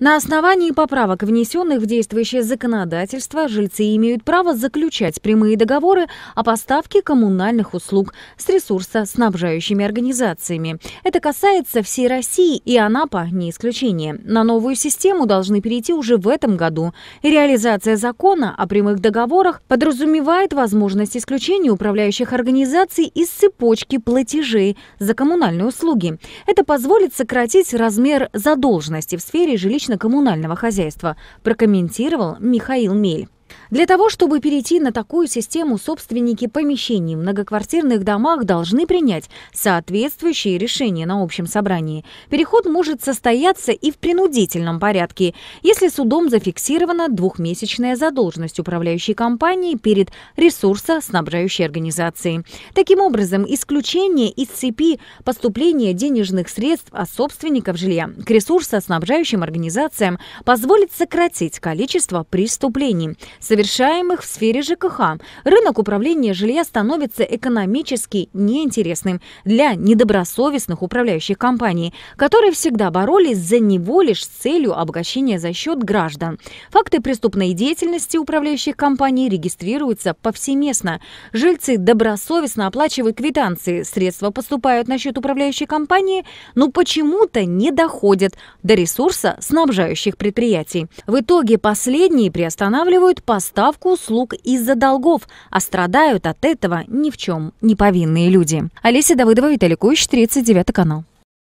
На основании поправок, внесенных в действующее законодательство, жильцы имеют право заключать прямые договоры о поставке коммунальных услуг с ресурсоснабжающими организациями. Это касается всей России, и Анапа не исключение. На новую систему должны перейти уже в этом году. Реализация закона о прямых договорах подразумевает возможность исключения управляющих организаций из цепочки платежей за коммунальные услуги. Это позволит сократить размер задолженности в сфере жилищного жилищно-коммунального хозяйства, прокомментировал Михаил Мель. Для того, чтобы перейти на такую систему, собственники помещений в многоквартирных домах должны принять соответствующие решения на общем собрании. Переход может состояться и в принудительном порядке, если судом зафиксирована двухмесячная задолженность управляющей компании перед ресурсоснабжающей организацией. Таким образом, исключение из цепи поступления денежных средств от собственников жилья к ресурсоснабжающим организациям позволит сократить количество преступлений – совершаемых в сфере ЖКХ, рынок управления жилья становится экономически неинтересным для недобросовестных управляющих компаний, которые всегда боролись за него лишь с целью обогащения за счет граждан. Факты преступной деятельности управляющих компаний регистрируются повсеместно. Жильцы добросовестно оплачивают квитанции, средства поступают на счет управляющей компании, но почему-то не доходят до ресурса снабжающих предприятий. В итоге последние приостанавливают поставку услуг из-за долгов, а страдают от этого ни в чем не повинные люди. Олеся Давыдова, Виталий Куич, 39 канал.